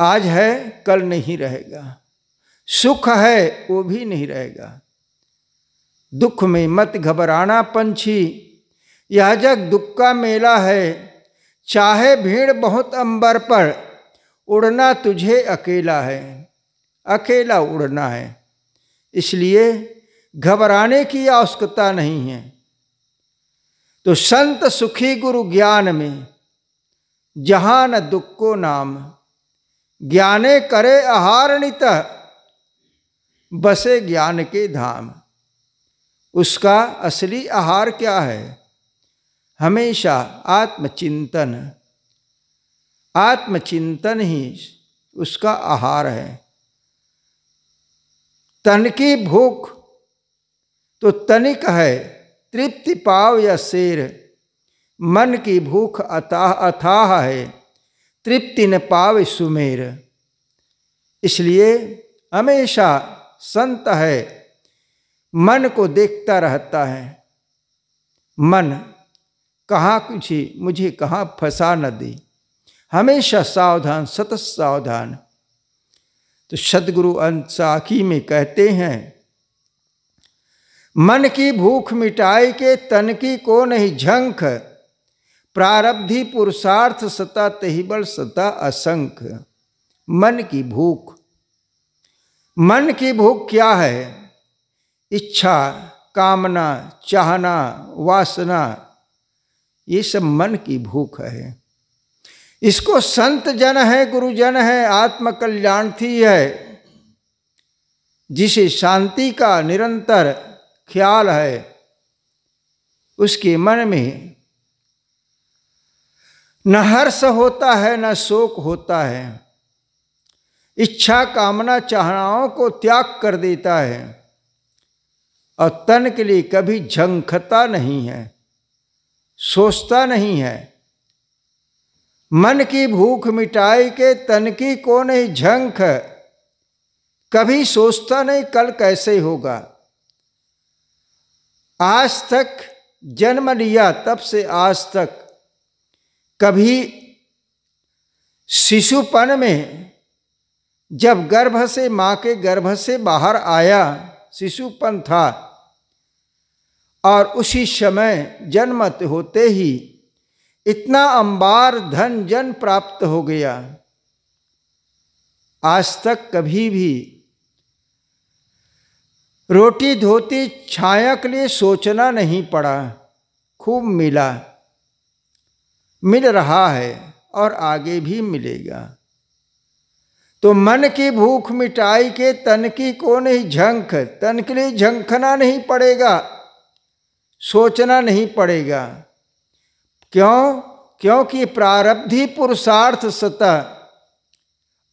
Speaker 2: आज है कल नहीं रहेगा सुख है वो भी नहीं रहेगा दुख में मत घबराना पंछी यह जग दुख का मेला है चाहे भीड़ बहुत अंबर पर उड़ना तुझे अकेला है अकेला उड़ना है इसलिए घबराने की आवश्यकता नहीं है तो संत सुखी गुरु ज्ञान में जहाँ न दुख को नाम ज्ञाने करे आहारणित बसे ज्ञान के धाम उसका असली आहार क्या है हमेशा आत्मचिंतन आत्मचिंतन ही उसका आहार है तन की भूख तो तनिक है तृप्ति पाव या शेर मन की भूख अथाह अथाह है तृप्ति न पाव सुमेर इसलिए हमेशा संत है मन को देखता रहता है मन कहाँ कुछ मुझे कहाँ फंसा न दे हमेशा सावधान सतत सावधान तो सदगुरु अंत साखी में कहते हैं मन की भूख मिटाई के तन की को नहीं झंख प्रारब्धि पुरुषार्थ सता तहिबल सता असंख मन की भूख मन की भूख क्या है इच्छा कामना चाहना वासना ये सब मन की भूख है इसको संत जन है गुरुजन है थी है जिसे शांति का निरंतर ख्याल है उसके मन में न हर्ष होता है न शोक होता है इच्छा कामना चाहनाओं को त्याग कर देता है और तन के लिए कभी झंखता नहीं है सोचता नहीं है मन की भूख मिटाई के तन की को नहीं झंख कभी सोचता नहीं कल कैसे होगा आज तक जन्म लिया तब से आज तक कभी शिशुपन में जब गर्भ से माँ के गर्भ से बाहर आया शिशुपन था और उसी समय जन्मत होते ही इतना अंबार धन जन प्राप्त हो गया आज तक कभी भी रोटी धोती छाया के लिए सोचना नहीं पड़ा खूब मिला मिल रहा है और आगे भी मिलेगा तो मन की भूख मिटाई के तन की को नहीं झंख तन के लिए झंखना नहीं पड़ेगा सोचना नहीं पड़ेगा क्यों क्योंकि प्रारब्धि पुरुषार्थ सतह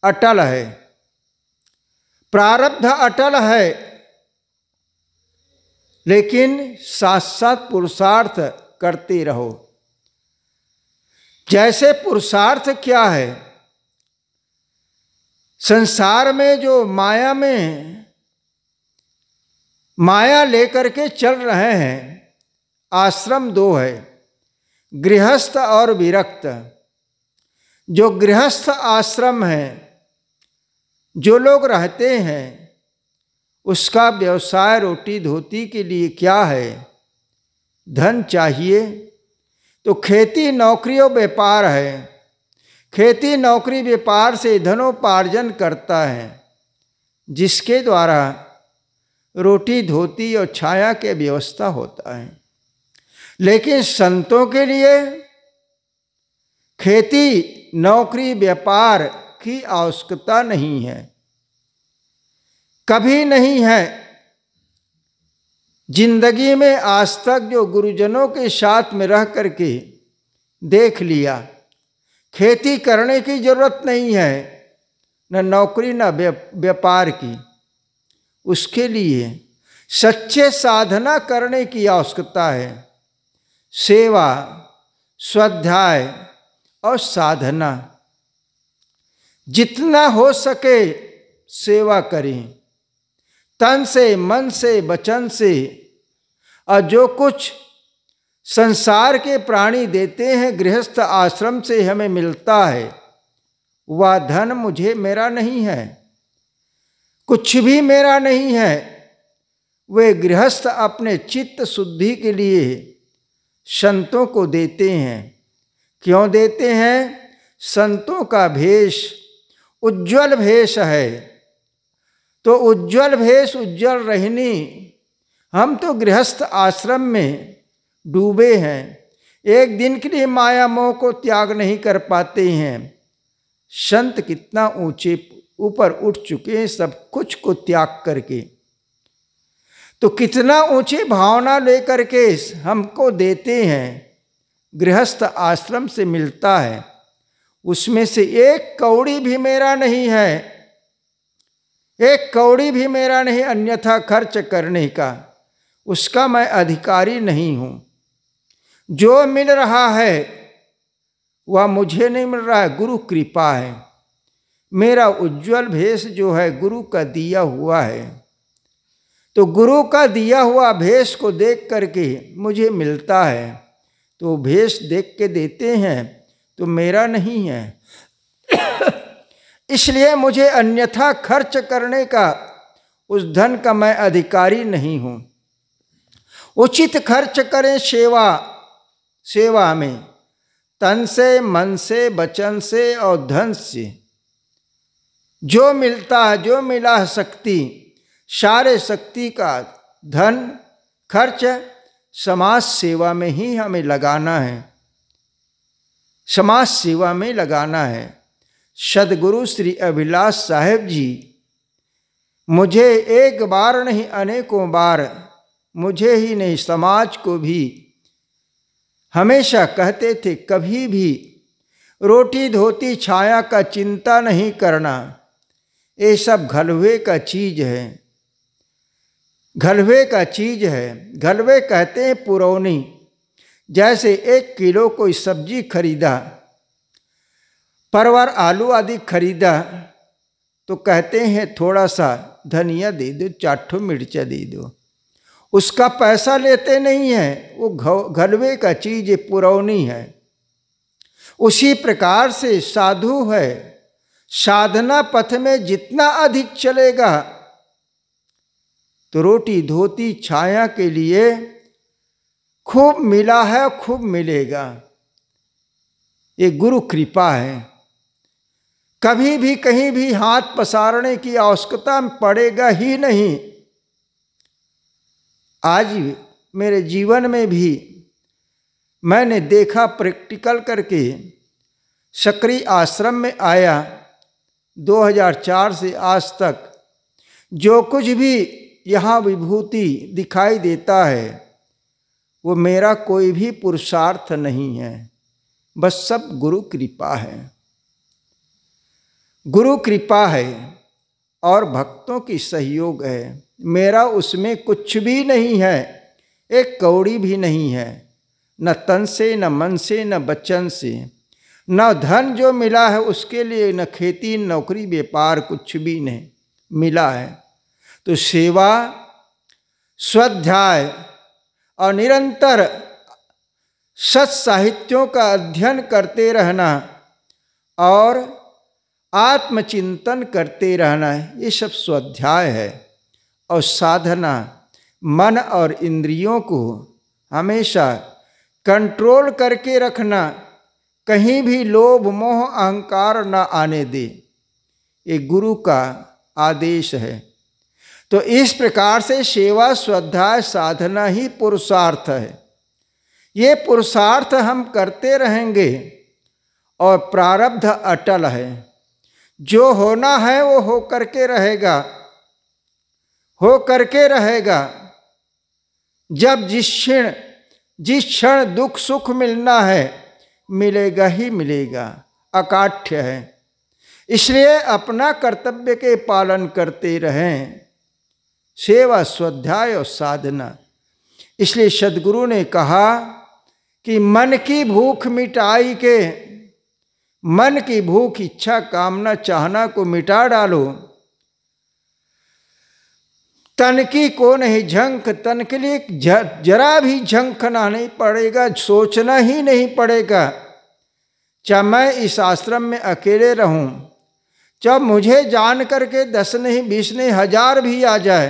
Speaker 2: अटल है प्रारब्ध अटल है लेकिन साथ साथ पुरुषार्थ करते रहो जैसे पुरुषार्थ क्या है संसार में जो माया में माया लेकर के चल रहे हैं आश्रम दो है गृहस्थ और विरक्त जो गृहस्थ आश्रम है जो लोग रहते हैं उसका व्यवसाय रोटी धोती के लिए क्या है धन चाहिए तो खेती नौकरी और व्यापार है खेती नौकरी व्यापार से धनोपार्जन करता है जिसके द्वारा रोटी धोती और छाया के व्यवस्था होता है लेकिन संतों के लिए खेती नौकरी व्यापार की आवश्यकता नहीं है कभी नहीं है जिंदगी में आज तक जो गुरुजनों के साथ में रह करके देख लिया खेती करने की ज़रूरत नहीं है न नौकरी न व्यापार की उसके लिए सच्चे साधना करने की आवश्यकता है सेवा स्वाध्याय और साधना जितना हो सके सेवा करें तन से मन से वचन से और जो कुछ संसार के प्राणी देते हैं गृहस्थ आश्रम से हमें मिलता है वह धन मुझे मेरा नहीं है कुछ भी मेरा नहीं है वे गृहस्थ अपने चित्त शुद्धि के लिए संतों को देते हैं क्यों देते हैं संतों का भेष उज्जवल भेष है तो उज्जवल भेष उज्जवल रहनी हम तो गृहस्थ आश्रम में डूबे हैं एक दिन के लिए माया मोह को त्याग नहीं कर पाते हैं संत कितना ऊंचे ऊपर उठ चुके हैं सब कुछ को त्याग करके तो कितना ऊंचे भावना लेकर के हमको देते हैं गृहस्थ आश्रम से मिलता है उसमें से एक कौड़ी भी मेरा नहीं है एक कौड़ी भी मेरा नहीं अन्यथा खर्च करने का उसका मैं अधिकारी नहीं हूँ जो मिल रहा है वह मुझे नहीं मिल रहा है गुरु कृपा है मेरा उज्जवल भेष जो है गुरु का दिया हुआ है तो गुरु का दिया हुआ भेष को देख करके मुझे मिलता है तो भेष देख के देते हैं तो मेरा नहीं है इसलिए मुझे अन्यथा खर्च करने का उस धन का मैं अधिकारी नहीं हूँ उचित खर्च करें सेवा सेवा में तन से मन से वचन से और धन से जो मिलता है जो मिला है शक्ति सारे शक्ति का धन खर्च समाज सेवा में ही हमें लगाना है समाज सेवा में लगाना है सदगुरु श्री अभिलाष साहेब जी मुझे एक बार नहीं अनेकों बार मुझे ही नहीं समाज को भी हमेशा कहते थे कभी भी रोटी धोती छाया का चिंता नहीं करना ये सब घलवे का चीज है घलवे का चीज है घलवे कहते हैं पुरौनी जैसे एक किलो कोई सब्जी खरीदा परवर आलू आदि खरीदा तो कहते हैं थोड़ा सा धनिया दे दो चाटू मिर्चा दे दो उसका पैसा लेते नहीं हैं वो घलवे का चीज़ पुरौनी है उसी प्रकार से साधु है साधना पथ में जितना अधिक चलेगा तो रोटी धोती छाया के लिए खूब मिला है खूब मिलेगा ये गुरु कृपा है कभी भी कहीं भी हाथ पसारने की आवश्यकता पड़ेगा ही नहीं आज मेरे जीवन में भी मैंने देखा प्रैक्टिकल करके सक्रिय आश्रम में आया 2004 से आज तक जो कुछ भी यहाँ विभूति दिखाई देता है वो मेरा कोई भी पुरुषार्थ नहीं है बस सब गुरु कृपा है गुरु कृपा है और भक्तों की सहयोग है मेरा उसमें कुछ भी नहीं है एक कौड़ी भी नहीं है न तन से न मन से न बचन से न धन जो मिला है उसके लिए न खेती नौकरी व्यापार कुछ भी नहीं मिला है तो सेवा स्वाध्याय और निरंतर सत साहित्यों का अध्ययन करते रहना और आत्मचिंतन करते रहना है ये सब स्वाध्याय है और साधना मन और इंद्रियों को हमेशा कंट्रोल करके रखना कहीं भी लोभ मोह अहंकार न आने दे ये गुरु का आदेश है तो इस प्रकार से सेवा स्वाध्याय साधना ही पुरुषार्थ है ये पुरुषार्थ हम करते रहेंगे और प्रारब्ध अटल है जो होना है वो हो करके रहेगा हो करके रहेगा जब जिस क्षण जिस क्षण दुख सुख मिलना है मिलेगा ही मिलेगा अकाठ्य है इसलिए अपना कर्तव्य के पालन करते रहें सेवा स्वाध्याय और साधना इसलिए सदगुरु ने कहा कि मन की भूख मिटाई के मन की भूख इच्छा कामना चाहना को मिटा डालो तनकी को नहीं झंक तन के लिए जरा भी झंकना नहीं पड़ेगा सोचना ही नहीं पड़ेगा चाहे मैं इस आश्रम में अकेले रहूं चाहे मुझे जान करके दस नहीं बीस नहीं हजार भी आ जाए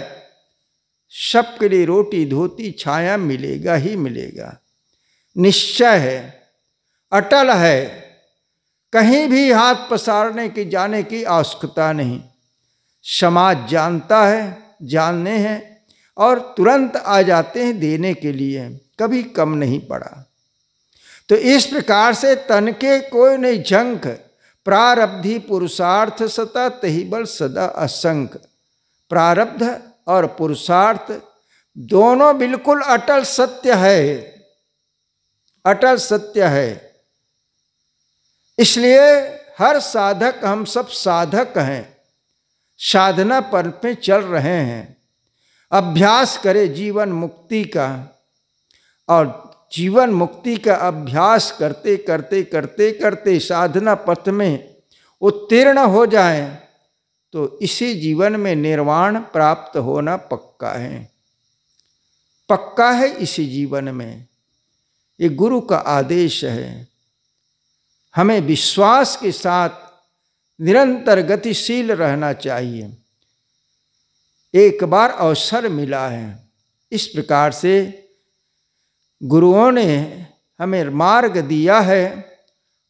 Speaker 2: सबके लिए रोटी धोती छाया मिलेगा ही मिलेगा निश्चय है अटल है कहीं भी हाथ पसारने की जाने की आवश्यकता नहीं समाज जानता है जानने हैं और तुरंत आ जाते हैं देने के लिए कभी कम नहीं पड़ा तो इस प्रकार से तन के कोई नहीं झंख प्रारब्धि पुरुषार्थ सता तही बल सदा असंख प्रारब्ध और पुरुषार्थ दोनों बिल्कुल अटल सत्य है अटल सत्य है इसलिए हर साधक हम सब साधक हैं साधना पर पे चल रहे हैं अभ्यास करें जीवन मुक्ति का और जीवन मुक्ति का अभ्यास करते करते करते करते साधना पथ में उत्तीर्ण हो जाए तो इसी जीवन में निर्वाण प्राप्त होना पक्का है पक्का है इसी जीवन में ये गुरु का आदेश है हमें विश्वास के साथ निरंतर गतिशील रहना चाहिए एक बार अवसर मिला है इस प्रकार से गुरुओं ने हमें मार्ग दिया है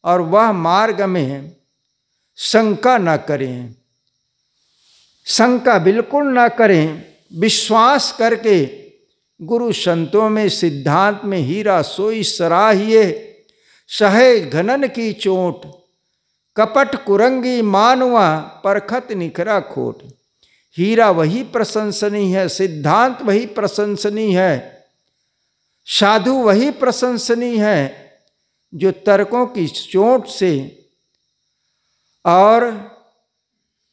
Speaker 2: और वह मार्ग में शंका न करें शंका बिल्कुल न करें विश्वास करके गुरु संतों में सिद्धांत में हीरा सोई सराहिए सहे घनन की चोट कपट कुरंगी मानवा परखत निखरा खोट हीरा वही प्रशंसनीय है सिद्धांत वही प्रशंसनीय है साधु वही प्रशंसनीय है जो तर्कों की चोट से और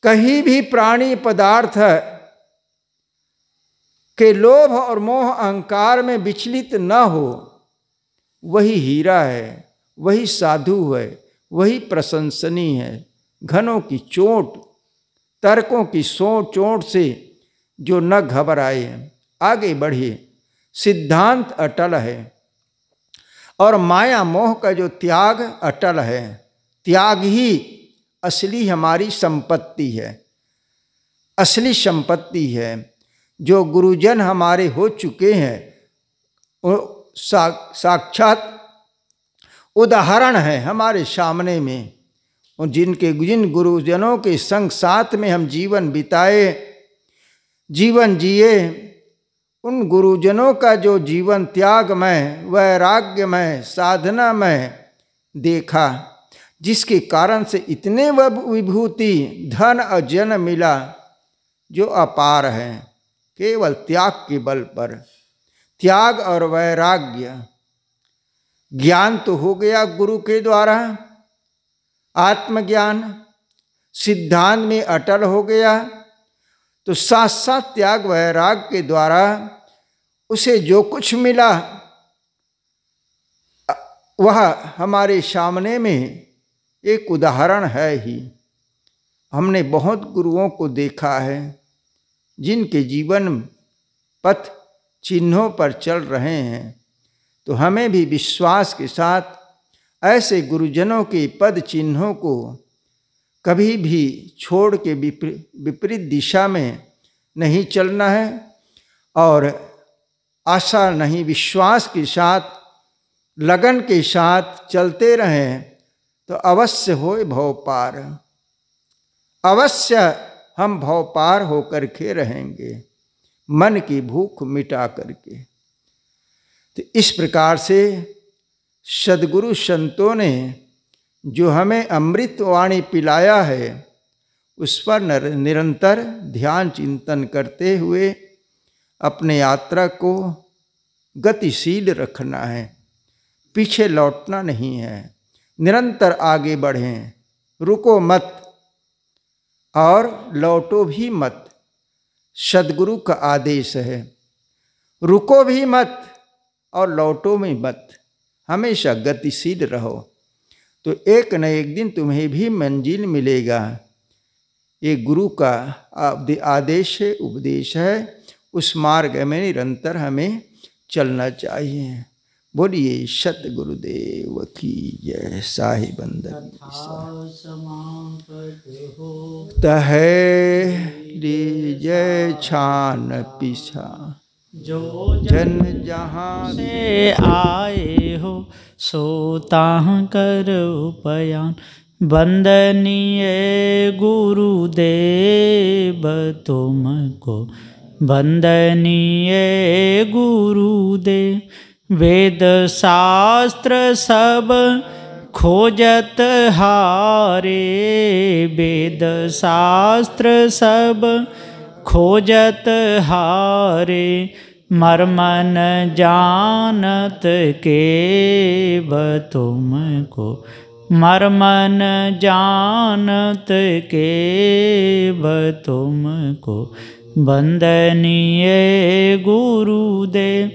Speaker 2: कहीं भी प्राणी पदार्थ के लोभ और मोह अहंकार में विचलित न हो वही हीरा है वही साधु है वही प्रशंसनीय है घनों की चोट तर्कों की सो चोट से जो न घबराए आगे बढ़िए सिद्धांत अटल है और माया मोह का जो त्याग अटल है त्याग ही असली हमारी संपत्ति है असली संपत्ति है जो गुरुजन हमारे हो चुके हैं साक्षात उदाहरण है हमारे सामने में और जिनके जिन गुरुजनों के संग साथ में हम जीवन बिताए जीवन जिए उन गुरुजनों का जो जीवन त्यागमय वैराग्यमय साधनामय देखा जिसके कारण से इतने विभूति धन और जन मिला जो अपार है केवल त्याग के बल पर त्याग और वैराग्य ज्ञान तो हो गया गुरु के द्वारा आत्मज्ञान सिद्धांत में अटल हो गया तो साथ साथ त्याग वैराग के द्वारा उसे जो कुछ मिला वह हमारे सामने में एक उदाहरण है ही हमने बहुत गुरुओं को देखा है जिनके जीवन पथ चिन्हों पर चल रहे हैं तो हमें भी विश्वास के साथ ऐसे गुरुजनों के पद चिन्हों को कभी भी छोड़ के विपरीत दिशा में नहीं चलना है और आशा नहीं विश्वास के साथ लगन के साथ चलते रहें तो अवश्य होए भवपार अवश्य हम भवपार होकर के रहेंगे मन की भूख मिटा करके तो इस प्रकार से सदगुरु संतों ने जो हमें अमृत वाणी पिलाया है उस पर निरंतर ध्यान चिंतन करते हुए अपने यात्रा को गतिशील रखना है पीछे लौटना नहीं है निरंतर आगे बढ़ें रुको मत और लौटो भी मत सदगुरु का आदेश है रुको भी मत और लौटो में मत हमेशा गतिशील रहो तो एक न एक दिन तुम्हें भी मंजिल मिलेगा ये गुरु का आदेश है उपदेश है उस मार्ग में निरंतर हमें चलना चाहिए बोलिए सत गुरुदेव की जय साहि तह जय छान पिछा जो जन जहाँ से आए
Speaker 1: हो सोता कर उपयान वंदनीय गुरुदेव तुमको वंदनीय गुरुदेव वेद शास्त्र सब खोजत हारे वेद शास्त्र सब खोजत हारे मरमन जानत के ब तुमको मरमन जानत के ब तुमको वंदनीय गुरुदेव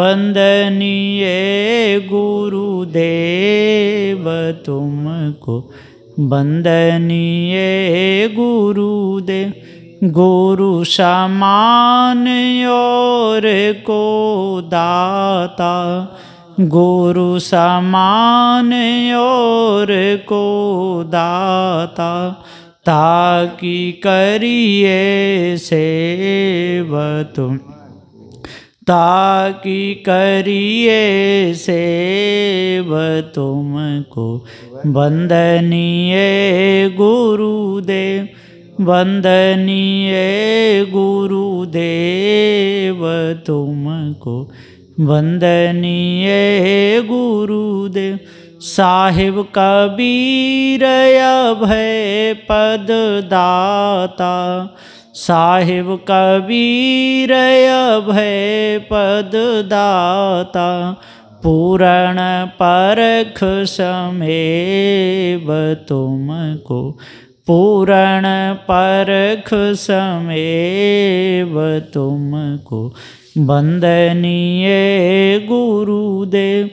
Speaker 1: वंदनीय गुरुदेव तुमको वंदनीय गुरुदेव गुरु समान और को दाता गुरु समान और को दाता ताकि करिए सेव तुम ताकि करिए सेव तुमको वंदनीय गुरुदेव वंदनीय गुरुदेव तुमको वंदनीय गुरुदेव साहिब कबीर अभय पद दाता साहिब कबीर अभय पद दाता पूरण परख समेव तुमको पूरण परख समेव तुमको वंदनीय गुरुदेव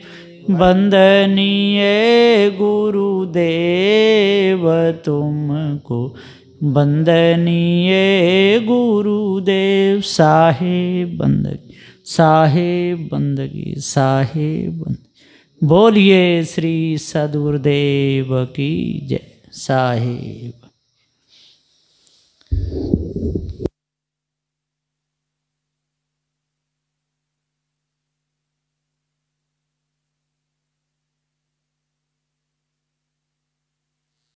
Speaker 1: वंदनीय गुरुदेव तुमको वंदनीय गुरुदेव साहे बंदगी साहे बंदगी साहे बंद बोलिए श्री सदगुरुदेव की जय साहिब